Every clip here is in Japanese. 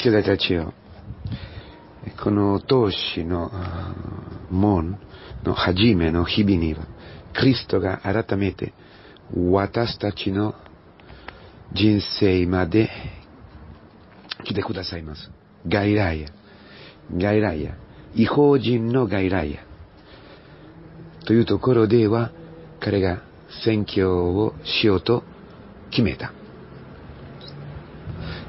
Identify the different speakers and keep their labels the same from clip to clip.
Speaker 1: 兄弟たちよ、この当時の門の初めの日々には、クリストが改めて私たちの人生まで来てくださいます。外来や、外来や、違法人の外来や。というところでは、彼が選挙をしようと決めた。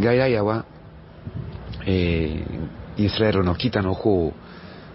Speaker 1: 外来屋はえー、イスラエルの北の方、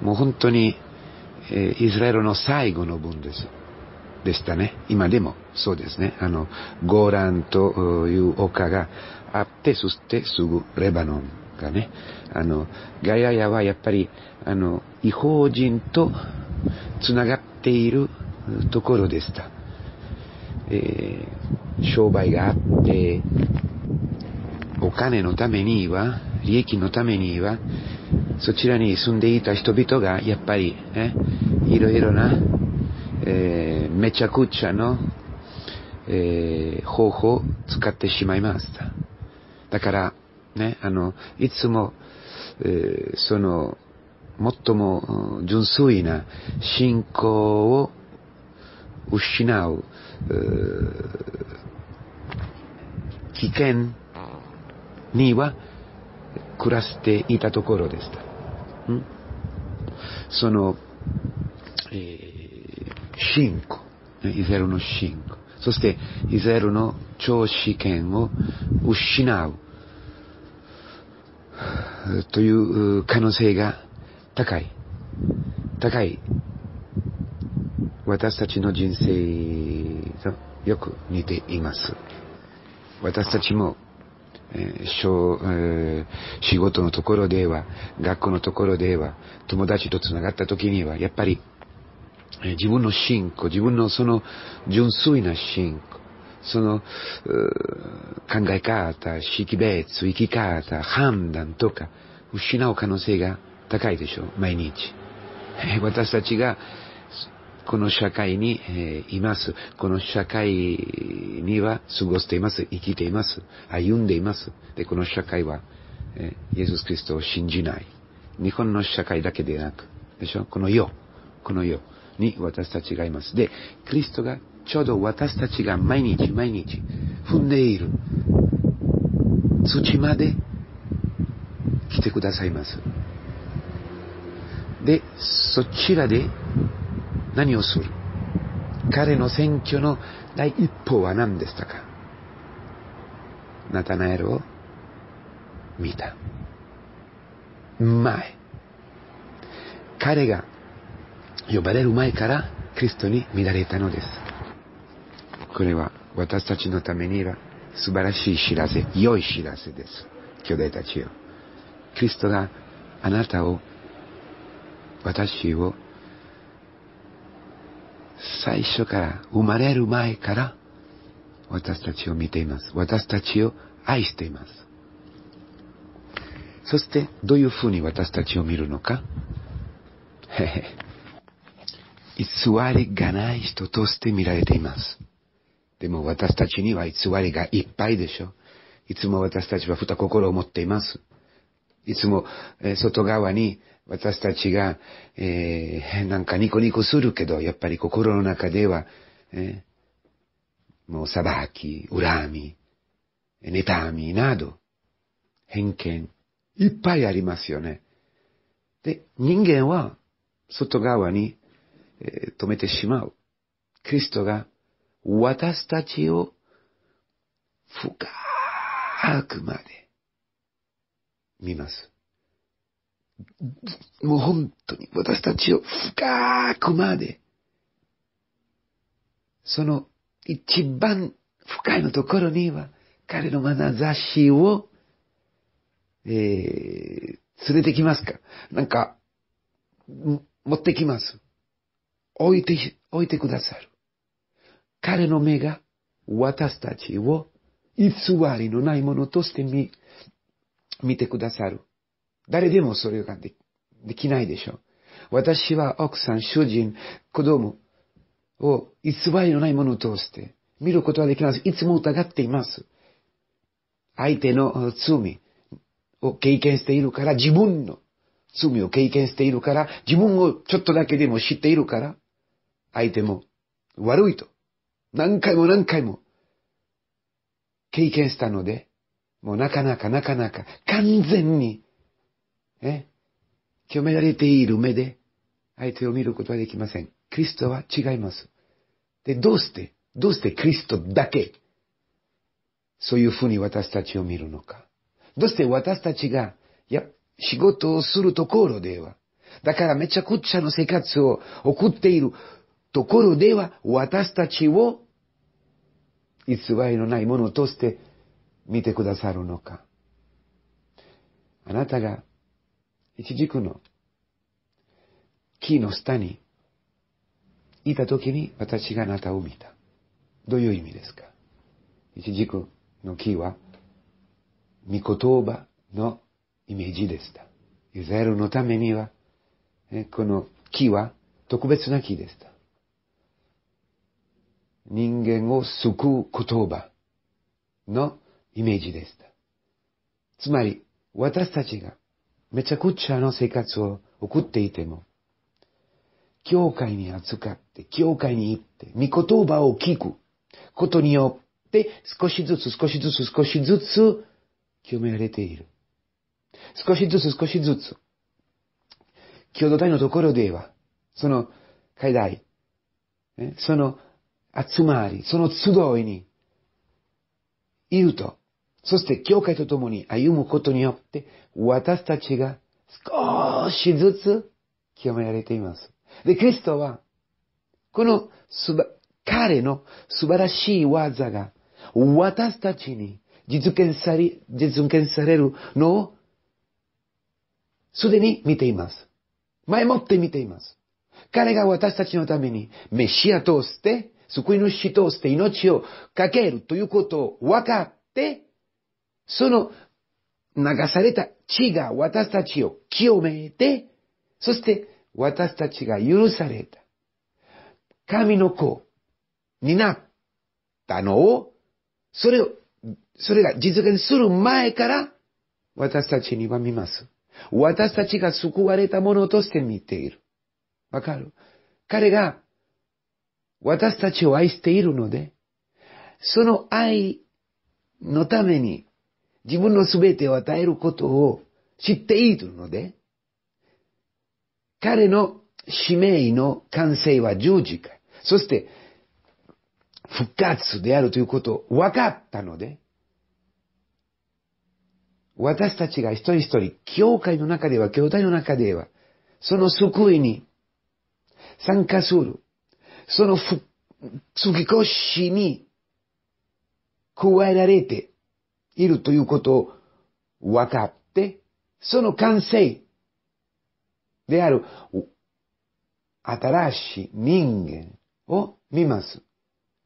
Speaker 1: もう本当に、えー、イスラエルの最後の分です。でしたね。今でもそうですね。あの、ゴーランという丘があって、そしてすぐレバノンがね。あの、ガヤヤはやっぱり、あの、違法人と繋がっているところでした。えー、商売があって、お金のためには、利益のためには、そちらに住んでいた人々が、やっぱり、ね、いろいろな、えー、めちゃくちゃの、えー、方法を使ってしまいました。だから、ね、あの、いつも、えー、その、最も純粋な信仰を失う、危険には暮らしていたところでした。んその、えー、ク、イゼルのシンク。そして、イゼルの長子権を失う。という可能性が高い。高い。私たちの人生とよく似ています。私たちもえーえー、仕事のところでは、学校のところでは、友達と繋がった時には、やっぱり、えー、自分の信仰、自分のその純粋な信仰、その、考え方、識別、生き方、判断とか、失う可能性が高いでしょう、毎日。私たちがこの社会に、えー、います。この社会には過ごしています。生きています。歩んでいます。で、この社会は、えー、イエス・キリストを信じない。日本の社会だけでなく、でしょこの世、この世に私たちがいます。で、キリストがちょうど私たちが毎日毎日踏んでいる土まで来てくださいます。で、そちらで何をする彼の選挙の第一歩は何でしたかナタナエルを見た。前。彼が呼ばれる前からクリストに見られたのです。これは私たちのためには素晴らしい知らせ、良い知らせです。兄弟たちよ。キリストがあなたを、私を最初から、生まれる前から、私たちを見ています。私たちを愛しています。そして、どういうふうに私たちを見るのかへへ。偽りがない人として見られています。でも私たちには偽りがいっぱいでしょ。いつも私たちはふた心を持っています。いつも、え外側に私たちが、えー、なんかニコニコするけど、やっぱり心の中では、えー、もう裁き、恨み、妬みなど、偏見、いっぱいありますよね。で、人間は外側に、えー、止めてしまう。キリストが私たちを深くまで見ます。もう本当に私たちを深くまで、その一番深いのところには、彼の眼差しを、えー、連れてきますかなんか、持ってきます。置いて、置いてくださる。彼の目が私たちを偽りのないものとして見、見てくださる。誰でもそれができないでしょう。私は奥さん、主人、子供を偽りのないものを通して見ることはできます。いつも疑っています。相手の罪を経験しているから、自分の罪を経験しているから、自分をちょっとだけでも知っているから、相手も悪いと、何回も何回も経験したので、もうなかなかなかなか完全にえ決められている目で、相手を見ることはできません。クリストは違います。で、どうして、どうしてクリストだけ、そういうふうに私たちを見るのか。どうして私たちが、いや、仕事をするところでは、だからめちゃくちゃの生活を送っているところでは、私たちを、偽りのないものとして見てくださるのか。あなたが一軸の木の下にいた時に私があなたを見た。どういう意味ですか一軸の木は、御言葉のイメージでした。イザエルのためには、この木は特別な木でした。人間を救う言葉のイメージでした。つまり、私たちがめちゃくちゃの生活を送っていても、教会に扱って、教会に行って、御言葉を聞くことによって、少しずつ少しずつ少しずつ、清められている。少しずつ少しずつ、共同体のところでは、その会題、その集まり、その集いに、いると、そして教会と共に歩むことによって、私たちが少しずつ清められています。で、クリストは、この彼の素晴らしい技が、私たちに実現され、実現されるのを、すでに見ています。前もって見ています。彼が私たちのために、メシア通して、救い主通して命をかけるということを分かって、その流された血が私たちを清めて、そして私たちが許された。神の子になったのを、それを、それが実現する前から私たちには見ます。私たちが救われたものとして見ている。わかる彼が私たちを愛しているので、その愛のために自分の全てを与えることを知っているので、彼の使命の完成は十字架。そして、復活であるということを分かったので、私たちが一人一人、教会の中では、教会の中では、その救いに参加する、その復、き越しに加えられているということを分かって、その完成である新しい人間を見ます。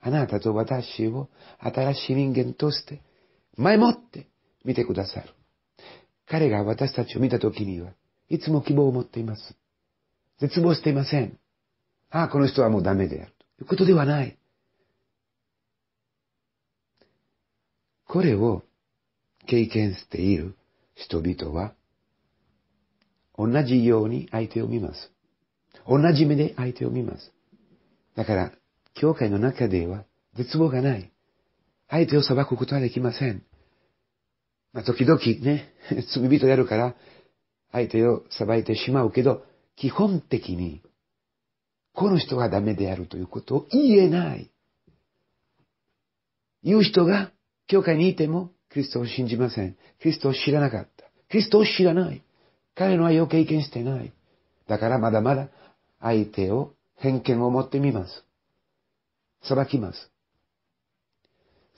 Speaker 1: あなたと私を新しい人間として前もって見てくださる。彼が私たちを見たときにはいつも希望を持っています。絶望していません。ああ、この人はもうダメである。ということではない。これを経験している人々は、同じように相手を見ます。同じ目で相手を見ます。だから、教会の中では絶望がない。相手を裁くことはできません。まあ、時々ね、罪人やるから、相手を裁いてしまうけど、基本的に、この人がダメであるということを言えない。言う人が、教会にいても、キリストを信じません。キリストを知らなかった。キリストを知らない。彼の愛を経験してない。だからまだまだ相手を偏見を持ってみます。裁きます。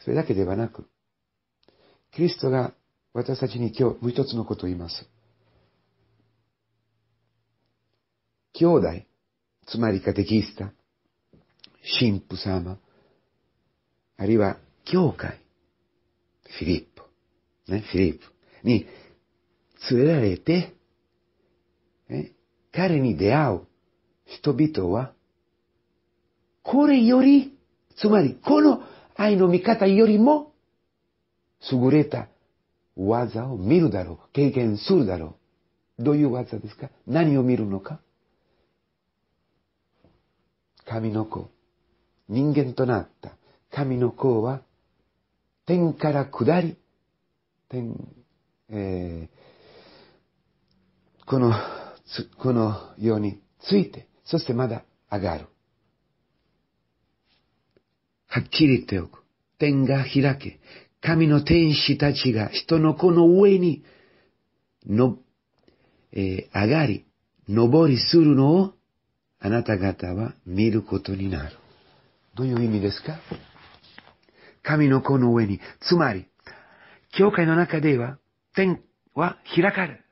Speaker 1: それだけではなく、キリストが私たちに今日もう一つのことを言います。兄弟、つまりカテキスタ、神父様、あるいは教会、フィリップ、ね、フィリップに連れられて、ね、彼に出会う人々は、これより、つまりこの愛の見方よりも、優れた技を見るだろう。経験するだろう。どういう技ですか何を見るのか神の子。人間となった神の子は天から下り、天、えー、この、このようについて、そしてまだ上がる。はっきり言っておく。天が開け、神の天使たちが人の子の上にの、えー、上がり、登りするのをあなた方は見ることになる。どういう意味ですか神の子の上に。つまり、教会の中では、天は開かる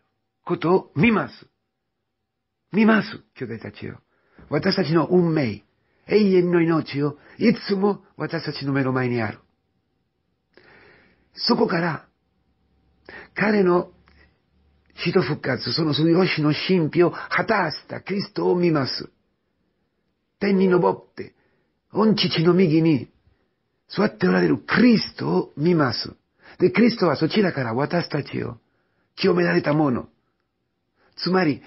Speaker 1: ことを見ます。見ます、兄弟たちよ。私たちの運命、永遠の命を、いつも私たちの目の前にある。そこから、彼の死と復活、その住しの神秘を果たしたキリストを見ます。天に昇って、御父の右に座っておられるクリストを見ます。で、クリストはそちらから私たちを清められたもの。つまり、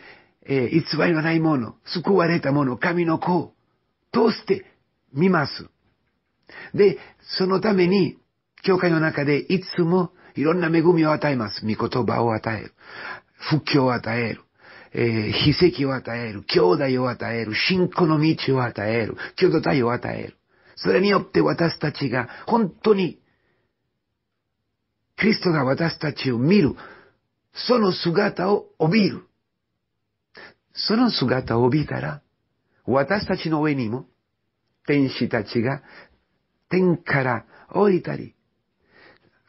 Speaker 1: えー、偽りのないもの、救われたもの、神の子を通して見ます。で、そのために、教会の中でいつもいろんな恵みを与えます。御言葉を与える。復興を与える。えー、秘跡を与える。兄弟を与える。信仰の道を与える。共同体を与える。それによって私たちが本当に、キリストが私たちを見る、その姿を帯びる。その姿を帯びたら、私たちの上にも、天使たちが天から降りたり、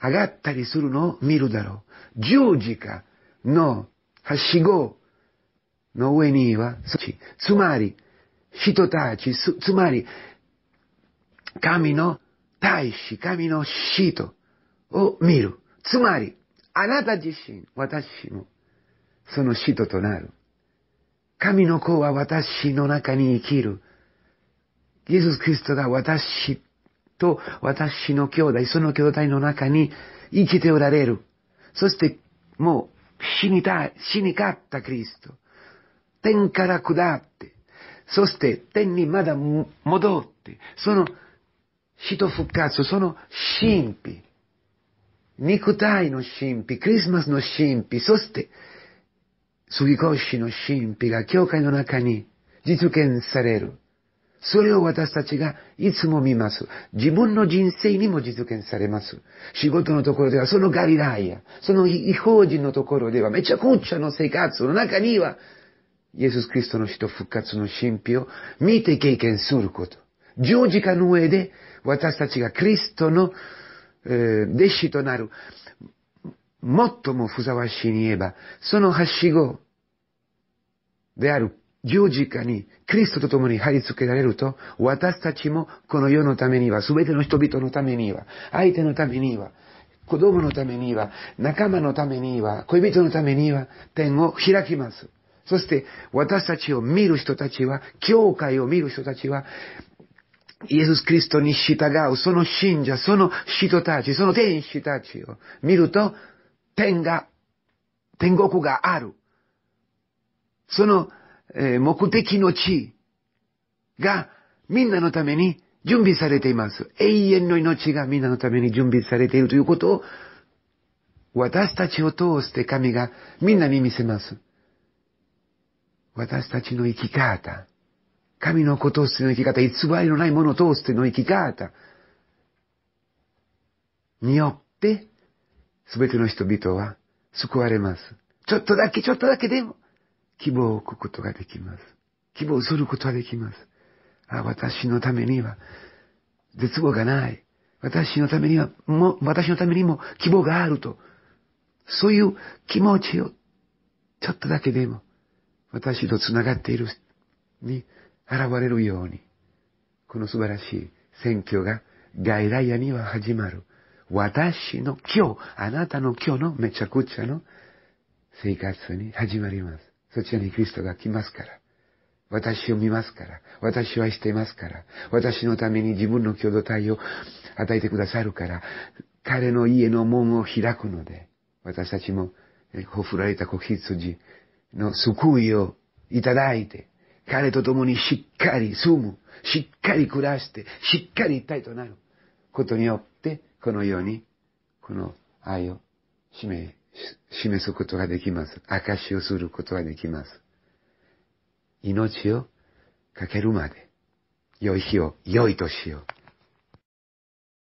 Speaker 1: 上がったりするのを見るだろう。十字架のはしごの上には、つまり、人たち、つまり、神の大使、神の使徒を見る。つまり、あなた自身、私も、その使徒となる。神の子は私の中に生きる。イエス・キリストが私と私の兄弟、その兄弟の中に生きておられる。そして、もう死にた、死に勝ったキリスト。天から下って、そして天にまだ戻って、その人復活、その神秘。肉体の神秘、クリスマスの神秘、そして、杉越の神秘が教会の中に実現される。それを私たちがいつも見ます。自分の人生にも実現されます。仕事のところではそのガリラーや、その違法人のところではめちゃくちゃの生活の中には、イエス・キリストの人復活の神秘を見て経験すること。十字架の上で私たちがクリストの、えー、弟子となる、最もふさわしいに言えば、そのはしごである十字架にクリストと共に貼り付けられると、私たちもこの世のためには、すべての人々のためには、相手のためには、子供のためには、仲間のためには、恋人のためには、点を開きます。そして、私たちを見る人たちは、教会を見る人たちは、イエス・キリストに従う、その信者、その人たち、その天使たちを見ると、天が、天国がある。その、え目的の地がみんなのために準備されています。永遠の命がみんなのために準備されているということを、私たちを通して神がみんなに見せます。私たちの生き方。神のことしての生き方、偽りのないものを通しての生き方によって、すべての人々は救われます。ちょっとだけ、ちょっとだけでも、希望を置くことができます。希望をすることができます。あ私のためには、絶望がない。私のためには、も、私のためにも希望があると。そういう気持ちを、ちょっとだけでも、私と繋がっているに、現れるように、この素晴らしい選挙が外来屋には始まる。私の今日、あなたの今日のめちゃくちゃの生活に始まります。そちらにキリストが来ますから。私を見ますから。私はしていますから。私のために自分の共同体を与えてくださるから。彼の家の門を開くので、私たちも、ほふられた子羊の救いをいただいて、彼と共にしっかり住む、しっかり暮らして、しっかり一体となることによって、このように、この愛を示示すことができます。証しをすることができます。命をかけるまで、良い日を、良い年を。